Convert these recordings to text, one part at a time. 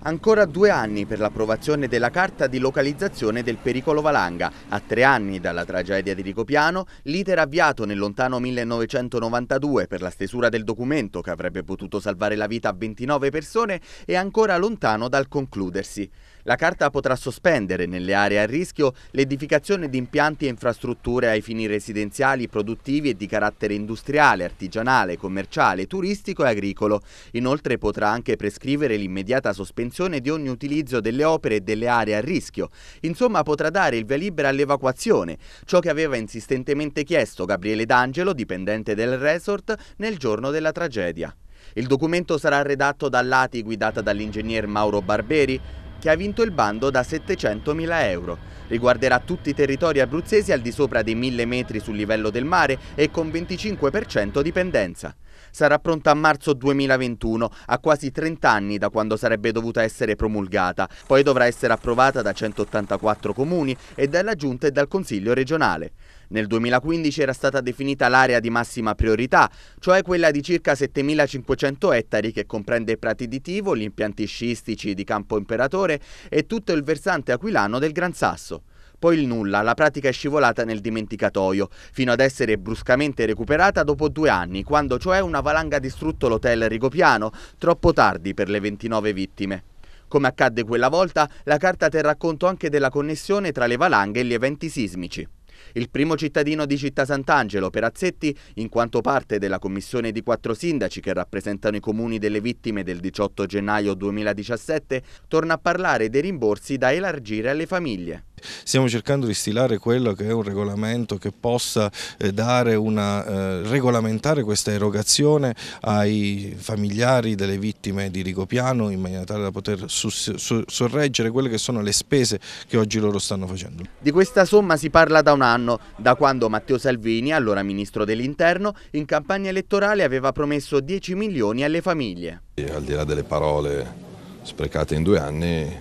Ancora due anni per l'approvazione della carta di localizzazione del pericolo Valanga. A tre anni dalla tragedia di Ricopiano, l'iter avviato nel lontano 1992 per la stesura del documento che avrebbe potuto salvare la vita a 29 persone è ancora lontano dal concludersi. La carta potrà sospendere nelle aree a rischio l'edificazione di impianti e infrastrutture ai fini residenziali, produttivi e di carattere industriale, artigianale, commerciale, turistico e agricolo. Inoltre potrà anche prescrivere l'immediata sospensione di ogni utilizzo delle opere e delle aree a rischio. Insomma potrà dare il via libera all'evacuazione, ciò che aveva insistentemente chiesto Gabriele D'Angelo, dipendente del resort, nel giorno della tragedia. Il documento sarà redatto dall'ATI guidata dall'ingegner Mauro Barberi, che ha vinto il bando da 700.000 euro. Riguarderà tutti i territori abruzzesi al di sopra dei 1000 metri sul livello del mare e con 25% di pendenza. Sarà pronta a marzo 2021, a quasi 30 anni da quando sarebbe dovuta essere promulgata, poi dovrà essere approvata da 184 comuni e dalla Giunta e dal Consiglio regionale. Nel 2015 era stata definita l'area di massima priorità, cioè quella di circa 7.500 ettari che comprende prati di Tivo, gli impianti sciistici di Campo Imperatore e tutto il versante aquilano del Gran Sasso poi il nulla, la pratica è scivolata nel dimenticatoio, fino ad essere bruscamente recuperata dopo due anni, quando cioè una valanga ha distrutto l'hotel Rigopiano, troppo tardi per le 29 vittime. Come accadde quella volta, la carta terrà conto anche della connessione tra le valanghe e gli eventi sismici. Il primo cittadino di Città Sant'Angelo, Perazzetti, in quanto parte della commissione di quattro sindaci che rappresentano i comuni delle vittime del 18 gennaio 2017, torna a parlare dei rimborsi da elargire alle famiglie. Stiamo cercando di stilare quello che è un regolamento che possa eh, una, eh, regolamentare questa erogazione ai familiari delle vittime di Rigopiano in maniera tale da poter sorreggere quelle che sono le spese che oggi loro stanno facendo. Di questa somma si parla da un anno, da quando Matteo Salvini, allora ministro dell'interno, in campagna elettorale aveva promesso 10 milioni alle famiglie. E al di là delle parole sprecate in due anni,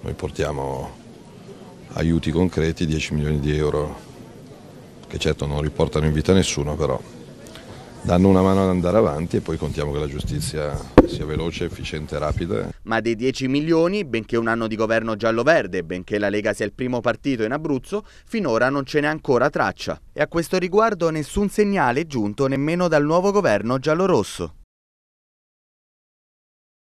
noi portiamo aiuti concreti, 10 milioni di euro che certo non riportano in vita nessuno, però danno una mano ad andare avanti e poi contiamo che la giustizia sia veloce, efficiente e rapida. Ma dei 10 milioni, benché un anno di governo giallo-verde, benché la Lega sia il primo partito in Abruzzo, finora non ce n'è ancora traccia. E a questo riguardo nessun segnale è giunto nemmeno dal nuovo governo giallo-rosso.